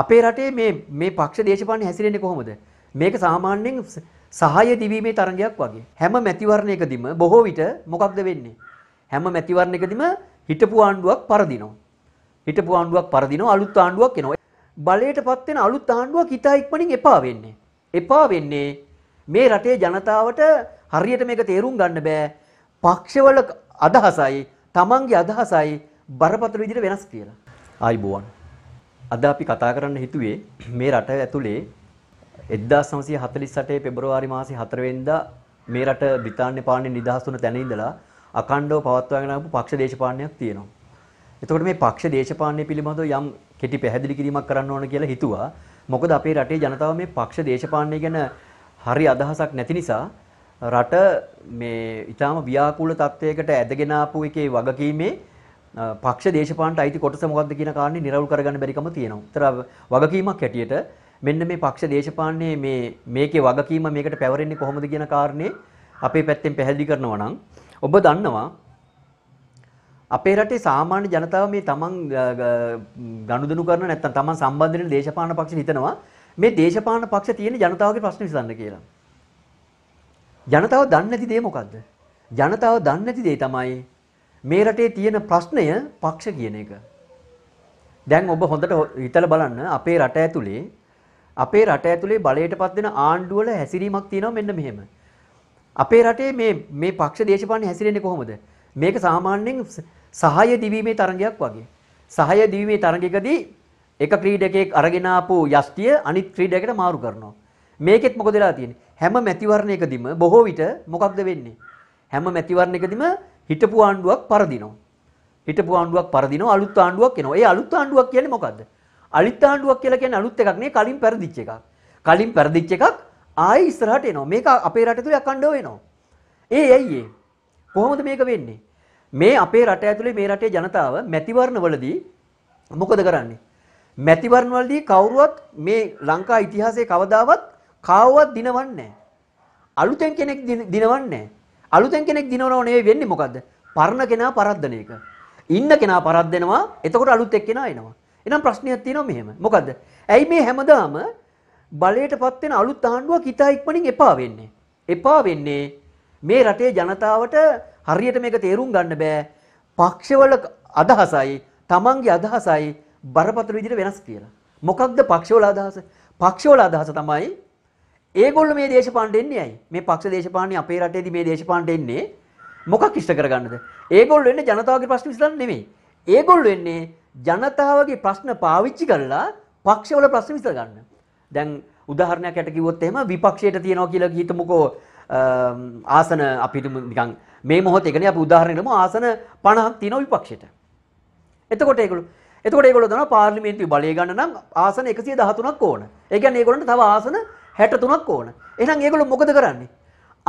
අපේ රටේ මේ මේ පක්ෂ දේශපාලන හැසිරෙන්නේ කොහොමද? මේක සාමාන්‍යයෙන් සහාය දිවීමේ තරගයක් වගේ. හැම මැතිවරණයකදීම බොහෝ විට මොකක්ද වෙන්නේ? හැම මැතිවරණයකදීම හිටපු ආණ්ඩුවක් පරදිනවා. හිටපු ආණ්ඩුවක් පරදිනවා අලුත් ආණ්ඩුවක් එනවා. බලයටපත් වෙන අලුත් ආණ්ඩුවක් හිතා ඉක්මනින් එපා වෙන්නේ. එපා වෙන්නේ මේ රටේ ජනතාවට හරියට මේක තේරුම් ගන්න බෑ. පක්ෂවල අදහසයි තමන්ගේ අදහසයි බරපතල විදිහට වෙනස් කියලා. ආයිබෝවන් අද අපි කතා කරන්න හිතුවේ මේ රට ඇතුලේ 1948 පෙබරවාරි මාසේ 4 වෙනිදා මේ රට බ්‍රිතාන්‍ය පාලනය නිදහස් වුණ තැන ඉඳලා අඛණ්ඩව පවත්වාගෙන ආපු පක්ෂ දේශපාලනයක් තියෙනවා. එතකොට මේ පක්ෂ දේශපාලනය පිළිබඳව යම් කෙටි පැහැදිලි කිරීමක් කරන්න ඕන කියලා හිතුවා. මොකද අපේ රටේ ජනතාව මේ පක්ෂ දේශපාලනය ගැන හරි අදහසක් නැති නිසා රට මේ ඊටාම ව්‍යාකූල තත්වයකට ඇදගෙන ආපු එකේ වගකීමේ පක්ෂ දේශපාලනට අයිති කොටස මොකක්ද කියන කාරණේ නිරවුල් කරගන්න බැරිකම තියෙනවා. ඒතර වගකීමක් හැටියට මෙන්න මේ පක්ෂ දේශපාලනයේ මේ මේකේ වගකීම මේකට පැවරෙන්නේ කොහොමද කියන කාරණේ අපේ පැත්තෙන් පැහැදිලි කරනවා නම් ඔබ දන්නවා අපේ රටේ සාමාන්‍ය ජනතාව මේ තමන් ගනුදෙනු කරන නැත්නම් තමන් සම්බන්ධ වෙන දේශපාලන පක්ෂ හිතනවා මේ දේශපාලන පක්ෂ තියෙන ජනතාවගේ ප්‍රශ්න විසඳන්න කියලා. ජනතාව දන්නේ නැති දේ මොකද්ද? ජනතාව දන්නේ නැති දේ තමයි මේ රටේ තියෙන ප්‍රශ්නය පක්ෂ කියන එක. දැන් ඔබ හොඳට හිතලා බලන්න අපේ රට ඇතුලේ අපේ රට ඇතුලේ බලයටපත් වෙන ආණ්ඩු වල හැසිරීමක් තියෙනවා මෙන්න මෙහෙම. අපේ රටේ මේ මේ පක්ෂ දේශපාලනේ හැසිරෙන්නේ කොහොමද? මේක සාමාන්‍යයෙන් සහාය දිවීමේ තරගයක් වගේ. සහාය දිවීමේ තරගයකදී එක ක්‍රීඩකයෙක් අරගෙන ආපු යෂ්ටිය අනිත් ක්‍රීඩකයට මාරු කරනවා. මේකෙත් මොකද වෙලා තියෙන්නේ? හැම මැතිවරණයකදීම බොහෝ විට මොකක්ද වෙන්නේ? හැම මැතිවරණයකදීම හිටපු ආණ්ඩුවක් පරදිනවා. හිටපු ආණ්ඩුවක් පරදිනවා අලුත් ආණ්ඩුවක් එනවා. ඒ අලුත් ආණ්ඩුවක් කියන්නේ මොකද්ද? අලුත් ආණ්ඩුවක් කියලා කියන්නේ අලුත් එකක් නේ කලින් පෙරදිච්ච එකක්. කලින් පෙරදිච්ච එකක් ආයි ඉස්සරහට එනවා. මේක අපේ රට ඇතුලේ අඛණ්ඩව එනවා. ඒ ඇයි ඒ? කොහොමද මේක වෙන්නේ? මේ අපේ රට ඇතුලේ මේ රටේ ජනතාව මැතිවරණවලදී මොකද කරන්නේ? මැතිවරණවලදී කවුරුවත් මේ ලංකා ඉතිහාසයේ කවදාවත් කාවවත් දිනවන්නේ නැහැ. අලුතෙන් කෙනෙක් දිනවන්නේ නැහැ. අලුතෙන් කෙනෙක් දිනවනව නෙවෙයි වෙන්නේ මොකද්ද? පරණ කෙනා පරද්දන එක. ඉන්න කෙනා පරද්දනවා. එතකොට අලුත් එක්කෙනා එනවා. එහෙනම් ප්‍රශ්නයක් තියෙනවා මෙහෙම. මොකද්ද? ඇයි මේ හැමදාම බලයටපත් වෙන අලුත් ආණ්ඩුවක් ඉතා ඉක්මනින් එපා වෙන්නේ? එපා වෙන්නේ මේ රටේ ජනතාවට හරියට මේක තේරුම් ගන්න බෑ. පක්ෂවල අදහසයි තමන්ගේ අදහසයි බරපතල විදිහට වෙනස් කියලා. මොකක්ද පක්ෂවල අදහස? පක්ෂවල අදහස තමයි ඒගොල්ලෝ මේ දේශපාලනට එන්නේ ඇයි? මේ පක්ෂ දේශපාලනේ අපේ රටේදී මේ දේශපාලනට එන්නේ මොකක් ඉෂ්ට කරගන්නද? ඒගොල්ලෝ එන්නේ ජනතාවගේ ප්‍රශ්න විසඳන්න නෙමෙයි. ඒගොල්ලෝ එන්නේ ජනතාවගේ ප්‍රශ්න පාවිච්චි කරලා පක්ෂවල ප්‍රශ්න විසඳගන්න. දැන් උදාහරණයක් යට කිව්වොත් එහෙම විපක්ෂයට තියනවා කියලා හිතමුකෝ ආසන අපිට නිකන් මේ මොහොතේ කියන්නේ අපි උදාහරණයක් ගමු ආසන 50ක් තියෙනවා විපක්ෂයට. එතකොට ඒගොල්ලෝ එතකොට ඒගොල්ලෝ දන්නවා පාර්ලිමේන්තුවේ බලය ගන්න නම් ආසන 113ක් ඕන. ඒ කියන්නේ ඒගොල්ලන්ට තව ආසන 63ක් ඕන. එහෙනම් ඒගොල්ලෝ මොකද කරන්නේ?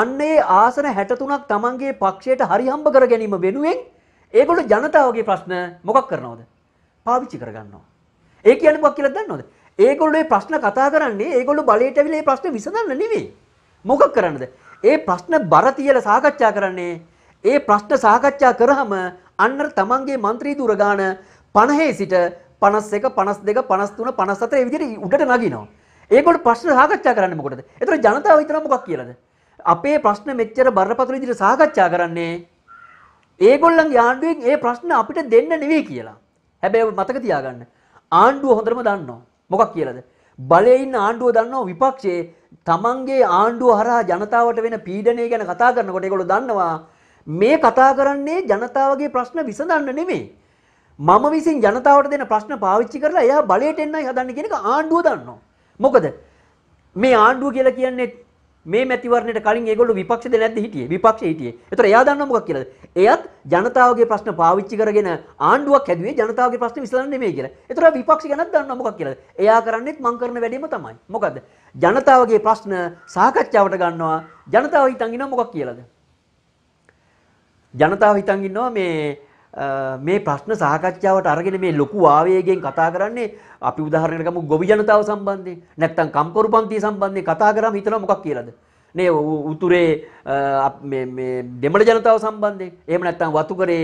අන්නේ ආසන 63ක් Tamanගේ පක්ෂයට හරි හම්බ කර ගැනීම වෙනුවෙන් ඒගොල්ලෝ ජනතාවගේ ප්‍රශ්න මොකක් කරනවද? පාවිච්චි කරගන්නවා. ඒ කියන්නේ මොකක් කියලාද දන්නවද? ඒගොල්ලෝ මේ ප්‍රශ්න කතා කරන්නේ ඒගොල්ලෝ බලයට ඇවිල්ලා මේ ප්‍රශ්න විසඳන්න නෙවෙයි. මොකක් කරන්නද? ඒ ප්‍රශ්න බර තියලා සාකච්ඡා කරන්නේ. ඒ ප්‍රශ්න සාකච්ඡා කරාම අන්න තමන්ගේ മന്ത്രി දුර ගාන 50 සිට 51 52 53 54 ඒ විදිහට උඩට නගිනවා. ඒගොල්ලෝ ප්‍රශ්න සාකච්ඡා කරන්නේ මොකටද? ඒතර ජනතාව හිතනවා මොකක් කියලාද? අපේ ප්‍රශ්න මෙච්චර බරපතල විදිහට සාකච්ඡා කරන්නේ ඒගොල්ලන්ගේ ආණ්ඩුවෙන් ඒ ප්‍රශ්න අපිට දෙන්න නෙවෙයි කියලා. හැබැයි මතක තියාගන්න. ආණ්ඩුව හොඳටම දන්නවා. මොකක් කියලාද? බලේ ඉන්න ආණ්ඩුව දන්නවා විපක්ෂයේ තමන්ගේ ආණ්ඩුව හරහා ජනතාවට වෙන පීඩනය ගැන කතා කරනකොට ඒගොල්ලෝ දන්නවා මේ කතා කරන්නේ ජනතාවගේ ප්‍රශ්න විසඳන්න නෙමෙයි. මම විසින් ජනතාවට දෙන ප්‍රශ්න පාවිච්චි කරලා එයා බලයට එන්නයි හදන්නේ කියන එක ආණ්ඩුව දන්නවා. මොකද මේ ආණ්ඩුව කියලා කියන්නේ මේ මැතිවරණයට කලින් ඒගොල්ලෝ විපක්ෂද නැද්ද හිටියේ? විපක්ෂේ හිටියේ. ඒතර එයා දන්නා මොකක් කියලාද? එයත් ජනතාවගේ ප්‍රශ්න පාවිච්චි කරගෙන ආණ්ඩුවක් හැදුවේ ජනතාවගේ ප්‍රශ්න විසඳන්න නෙමෙයි කියලා. ඒතර විපක්ෂ ගැනත් දන්නා මොකක් කියලාද? එයා කරන්නේත් මං කරන වැඩේම තමයි. මොකද්ද? ජනතාවගේ ප්‍රශ්න සාකච්ඡාවට ගන්නවා. ජනතාව හිතන් ඉන්නවා මොකක් කියලාද? ජනතාව හිතන් ඉන්නවා මේ මේ ප්‍රශ්න සාකච්ඡාවට අරගෙන මේ ලොකු ආවේගයෙන් කතා කරන්නේ අපි උදාහරණයක් ගමු ගොවි ජනතාව සම්බන්ධයෙන් නැත්නම් කම්කරු පන්තිය සම්බන්ධයෙන් කතා කරාම හිතනවා මොකක් කියලාද මේ උතුරේ මේ මේ දෙමළ ජනතාව සම්බන්ධයෙන් එහෙම නැත්නම් වතුකරේ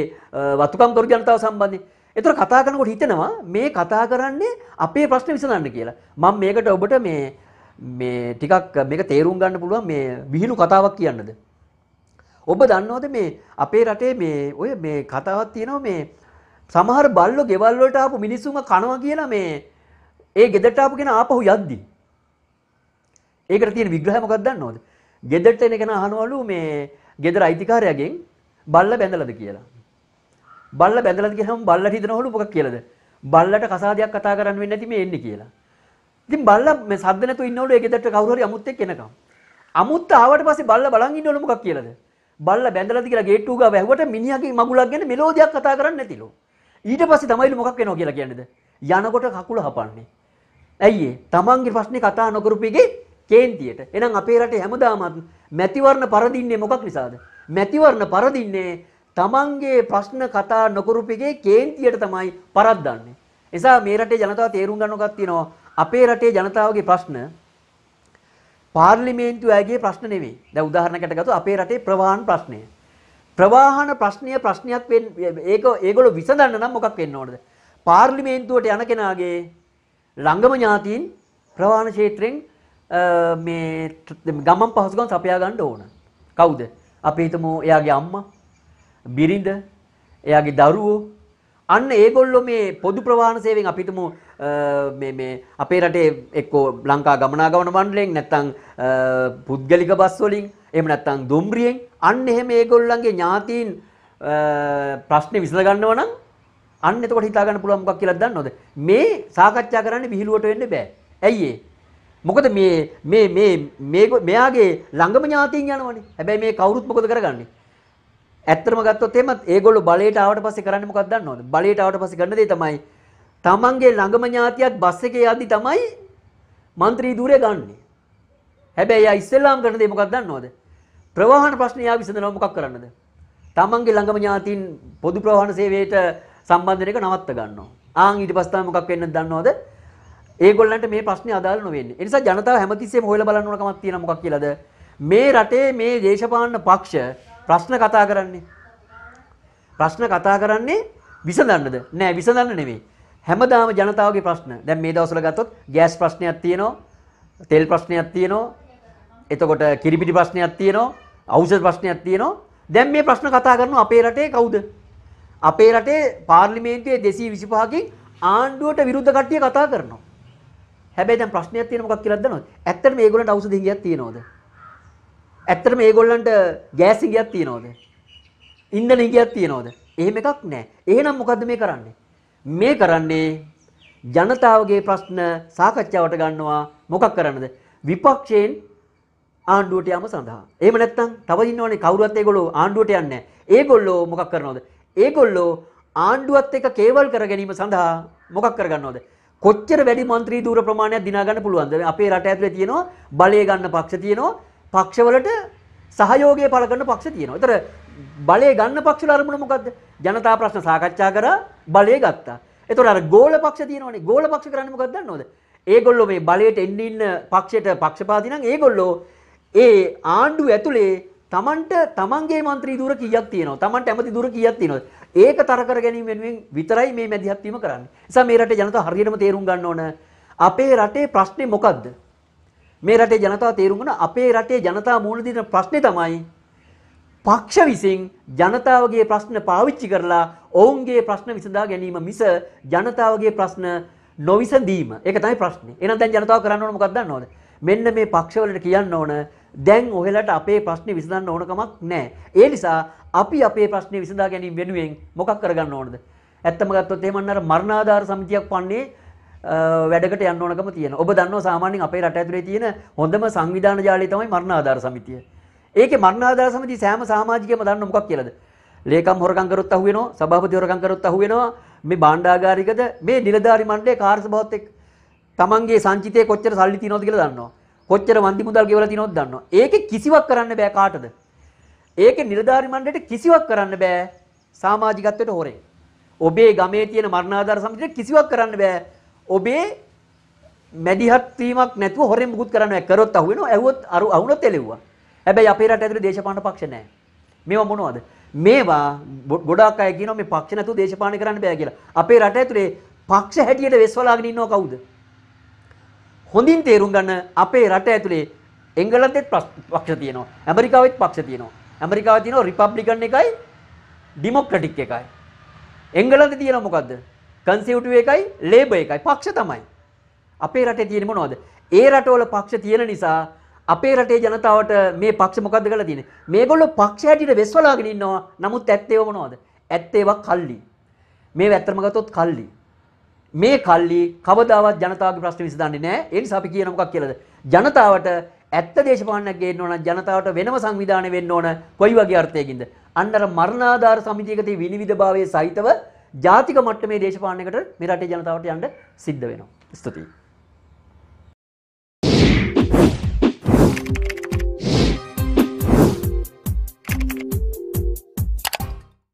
වතුකම්කරු ජනතාව සම්බන්ධයෙන් ඒතර කතා කරනකොට හිතෙනවා මේ කතා කරන්නේ අපේ ප්‍රශ්න විසඳන්න කියලා මම මේකට ඔබට මේ මේ ටිකක් මේක තේරුම් ගන්න පුළුවන් මේ විහිළු කතාවක් කියන්නද ඔබ දන්නවද මේ අපේ රටේ මේ ඔය මේ කතාවක් තියෙනවා මේ සමහර බල්ලෝ ගෙවල් වලට ආපු මිනිස්සුම කනවා කියලා මේ ඒ ගෙදරට ආපු කෙනා ආපහු යද්දි. ඒකට තියෙන විග්‍රහය මොකක්ද දන්නවද? ගෙදරට එන කෙනා අහනවලු මේ ගෙදර අයිතිකාරයාගෙන් බල්ල බැඳලාද කියලා. බල්ල බැඳලාද කියහම බල්ලට හිතනවලු මොකක් කියලාද? බල්ලට කසාදයක් කතා කරන්න වෙන්නේ නැති මේ එන්නේ කියලා. ඉතින් බල්ලා මේ සද්ද නැතුව ඉන්නවලු ඒ ගෙදරට කවුරු හරි අමුත් එක්ක එනකම්. අමුත් ආවට පස්සේ බල්ලා බලන් ඉන්නවලු මොකක් කියලාද? බල්ලා බැඳලාද කියලා ගේට්ටු ගාව ඇහුවට මිනිහාගේ මගුලක් ගැන මෙලෝඩියක් කතා කරන්නේ නැතිලු. ඊට පස්සේ තමයිලු මොකක් වෙනවා කියලා කියන්නේද? යනකොට කකුල හපන්නේ. ඇයි තමන්ගේ ප්‍රශ්නේ කතා නොකරපුගේ කේන්තියට. එහෙනම් අපේ රටේ හැමදාමත් මැතිවරණ පරදින්නේ මොකක් නිසාද? මැතිවරණ පරදින්නේ තමන්ගේ ප්‍රශ්න කතා නොකරපුගේ කේන්තියට තමයි පරද්දන්නේ. එසා මේ රටේ ජනතාව තේරුම් ගන්නකක් තියෙනවා අපේ රටේ ජනතාවගේ ප්‍රශ්න පාර්ලිමේන්තු අයගේ ප්‍රශ්න නෙවෙයි. දැන් උදාහරණයකට ගත්තොත් අපේ රටේ ප්‍රවාහන ප්‍රශ්නය. ප්‍රවාහන ප්‍රශ්නය ප්‍රශ්නයක් වෙන්නේ ඒක ඒගොල්ලෝ විසඳන්න නම් මොකක් වෙන්න ඕනද? පාර්ලිමේන්තුවට යන කෙනාගේ ළඟම ඥාතීන් ප්‍රවාහන ක්ෂේත්‍රයෙන් මේ ගමන් පහසුකම් සපයා ගන්න ඕන. කවුද? අපි හිතමු එයාගේ අම්මා, බිරිඳ, එයාගේ දරුවෝ අන්න ඒගොල්ලෝ මේ පොදු ප්‍රවාහන සේවයෙන් අපිටම මේ මේ අපේ රටේ එක්කෝ ලංකා ගමනාගමන මණ්ඩලයෙන් නැත්තම් පුද්ගලික බස් වලින් එහෙම නැත්තම් දුම්රියෙන් අන්න එහෙම ඒගොල්ලන්ගේ ඥාතීන් ප්‍රශ්නේ විසඳ ගන්නව නම් අන්න එතකොට හිතා ගන්න පුළුවන් මොකක් කියලා දන්නවද මේ සාකච්ඡා කරන්නේ විහිළුවට වෙන්න බෑ ඇයි ඒ මොකද මේ මේ මේ මෙයාගේ ළඟම ඥාතීන් යනවනේ. හැබැයි මේ කවුරුත් මොකද කරගන්නේ? ඇත්තම ගත්තොත් එමත් ඒගොල්ලෝ බලයට ආවට පස්සේ කරන්නේ මොකක්ද දන්නවද? බලයට ආවට පස්සේ කරන දේ තමයි තමන්ගේ ළඟම ඥාතියක් බස් එකේ යද්දි තමයි മന്ത്രി ධූරය ගන්නෙ. හැබැයි යා ඉස්සෙල්ලාම කරන දේ මොකක්ද දන්නවද? ප්‍රවාහන ප්‍රශ්න යා විසඳනවා මොකක් කරන්නද? තමන්ගේ ළඟම ඥාතීන් පොදු ප්‍රවාහන සේවයට සම්බන්ධ වෙන එක නවත්ත ගන්නවා. ආන් ඊට පස්සේ තමයි මොකක් වෙන්නද දන්නවද? ඒගොල්ලන්ට මේ ප්‍රශ්නේ අදාළ නොවෙන්නේ. ඒ නිසා ජනතාව හැමතිස්සෙම හොයලා බලන්න ඕන කමක් තියෙනවා මොකක් කියලාද? මේ රටේ මේ දේශපාලන පක්ෂ ප්‍රශ්න කතා කරන්නේ. ප්‍රශ්න කතා කරන්නේ විසඳන්නද? නෑ විසඳන්න නෙමෙයි. හැමදාම ජනතාවගේ ප්‍රශ්න. දැන් මේ දවස්වල ගත්තොත් ගෑස් ප්‍රශ්නයක් තියෙනවා, තෙල් ප්‍රශ්නයක් තියෙනවා, එතකොට කිරිපිටි ප්‍රශ්නයක් තියෙනවා, ඖෂධ ප්‍රශ්නයක් තියෙනවා. දැන් මේ ප්‍රශ්න කතා කරන අපේ රටේ කවුද? අපේ රටේ පාර්ලිමේන්තුවේ 225කින් ආණ්ඩුවට විරුද්ධ කට්ටිය කතා කරනවා. හැබැයි දැන් ප්‍රශ්නයක් තියෙන මොකක් කියලාද දන්නවද? ඇත්තටම මේගොල්ලන්ට ඖෂධ හිඟියක් තියෙනවද? ඇත්තටම ඒගොල්ලන්ට ගෑස් හිඟයක් තියනවද? ඉන්ධන හිඟයක් තියනවද? එහෙම එකක් නැහැ. එහෙනම් මොකද්ද මේ කරන්නේ? මේ කරන්නේ ජනතාවගේ ප්‍රශ්න සාකච්ඡාවට ගන්නවා මොකක් කරන්නද? විපක්ෂයෙන් ආණ්ඩුවට යාම සඳහා. එහෙම නැත්නම් තව ඉන්නවනේ කවුරුත් ඒගොල්ලෝ ආණ්ඩුවට යන්නේ ඒගොල්ලෝ මොකක් කරනවද? ඒගොල්ලෝ ආණ්ඩුවත් එක්ක කේවල් කර ගැනීම සඳහා මොකක් කරගන්නවද? කොච්චර වැඩි මන්ත්‍රී ධූර ප්‍රමාණයක් දිනා ගන්න පුළුවන්ද? අපේ රට ඇතුලේ තියෙනවා බලය ගන්න පක්ෂ තියෙනවා පක්ෂවලට සහයෝගය පළ කරන පක්ෂ තියෙනවා. ඒතර බලය ගන්න පක්ෂවල අරමුණ මොකද්ද? ජනතා ප්‍රශ්න සාකච්ඡා කරා බලය ගත්තා. ඒතර අර ගෝල පක්ෂ තියෙනවනේ. ගෝල පක්ෂ කරන්නේ මොකක්ද දන්නවද? ඒගොල්ලෝ මේ බලයට එන්න ඉන්න පක්ෂයට පක්ෂපාති නම් ඒගොල්ලෝ ඒ ආණ්ඩුව ඇතුලේ තමන්ට තමන්ගේ മന്ത്രി දුර කීයක් තියෙනවද? තමන්ට ඇමති දුර කීයක් තියෙනවද? ඒක තර කර ගැනීම වෙනුවෙන් විතරයි මේ මැදිහත් වීම කරන්නේ. නිසා මේ රටේ ජනතාව හරියටම තේරුම් ගන්න ඕන අපේ රටේ ප්‍රශ්නේ මොකද්ද? මේ රටේ ජනතාව තේරුම් ගන්න අපේ රටේ ජනතාව මූණ දෙන ප්‍රශ්නේ තමයි පක්ෂ විසින් ජනතාවගේ ප්‍රශ්න පාවිච්චි කරලා ඔවුන්ගේ ප්‍රශ්න විසඳා ගැනීම මිස ජනතාවගේ ප්‍රශ්න නොවිසඳීම. ඒක තමයි ප්‍රශ්නේ. එහෙනම් දැන් ජනතාව කරන්න ඕන මොකක්ද දන්නවද? මෙන්න මේ පක්ෂවලට කියන්න ඕන දැන් ඔහෙලට අපේ ප්‍රශ්නේ විසඳන්න ඕන කමක් නැහැ. ඒ නිසා අපි අපේ ප්‍රශ්නේ විසඳා ගැනීම වෙනුවෙන් මොකක් කරගන්න ඕනද? ඇත්තම ගත්තොත් එහෙම අර මරණාධාර සමිතියක් පන්නේ වැඩකට යන්න ඕනකම තියෙන. ඔබ දන්නවා සාමාන්‍යයෙන් අපේ රට ඇතුලේ තියෙන හොඳම සංවිධාන ජාලය තමයි මරණාධාර සමිතිය. ඒකේ මරණාධාර සමිතිය සෑම සමාජිකයෙක්ම දන්න මොකක් කියලාද? ලේකම් හොරකම් කරොත් අහු වෙනවා, සභාපති හොරකම් කරොත් අහු වෙනවා, මේ භාණ්ඩාගාරිකද මේ නිලධාරි මණ්ඩලයේ කාර්යසභාවත් එක්ක තමන්ගේ සංචිතේ කොච්චර සල්ලි තියෙනවද කියලා දන්නවා. කොච්චර වන්දි මුදල් ගෙවලා තියෙනවද දන්නවා. ඒකේ කිසිවක් කරන්න බෑ කාටද? ඒකේ නිලධාරි මණ්ඩලයට කිසිවක් කරන්න බෑ සමාජිකත්වයට හොරේ. ඔබේ ගමේ තියෙන මරණාධාර සමිතියට කිසිවක් කරන්න බෑ ඔබේ මැඩිහත් වීමක් නැතුව හොරෙන් මුකුත් කරන්න බෑ. කරොත් අහු වෙනවා. ඇහුවොත් අරු අහුනොත් එලෙව්වා. හැබැයි අපේ රට ඇතුලේ දේශපාලන පක්ෂ නැහැ. මේවා මොනවද? මේවා ගොඩාක් අය කියනවා මේ පක්ෂ නැතුව දේශපාලන කරන්න බෑ කියලා. අපේ රට ඇතුලේ පක්ෂ හැටියට වෙස්වලාගෙන ඉන්නව කවුද? හොඳින් තේරුම් ගන්න අපේ රට ඇතුලේ එංගලන්තෙත් පක්ෂ තියෙනවා. ඇමරිකාවෙත් පක්ෂ තියෙනවා. ඇමරිකාවේ තියෙනවා රිපබ්ලිකන් එකයි ඩෙමොක්‍රටික් එකයි. එංගලන්තේ තියෙනවා මොකද්ද? කන්සියුටිව් එකයි ලේබර් එකයි පක්ෂ තමයි. අපේ රටේ තියෙන්නේ මොනවද? ඒ රටවල පක්ෂ තියෙන නිසා අපේ රටේ ජනතාවට මේ පක්ෂ මොකද්ද කරලා තියෙන්නේ? මේගොල්ලෝ පක්ෂ හැටියට වෙස්වලාගෙන ඉන්නවා. නමුත් ඇත්තේ මොනවද? ඇත්තේව කල්ලි. මේ වැත්තරම ගත්තොත් කල්ලි. මේ කල්ලි කවදාවත් ජනතාවගේ ප්‍රශ්න විසඳන්නේ නැහැ. ඒ නිසා අපි කියන මොකක් කියලාද? ජනතාවට ඇත්ත දේශපාලනයක් ගේන්න ඕන ජනතාවට වෙනම සංවිධානය වෙන්න ඕන කොයි වගේ අර්ථයකින්ද? අන්නර මරණාධාර සමිතියක තියෙන විනිවිදභාවයේ සහිතව ජාතික මට්ටමේ දේශපාලනයකට මේ රටේ ජනතාවට යන්න සිද්ධ වෙනවා. ස්තුතියි.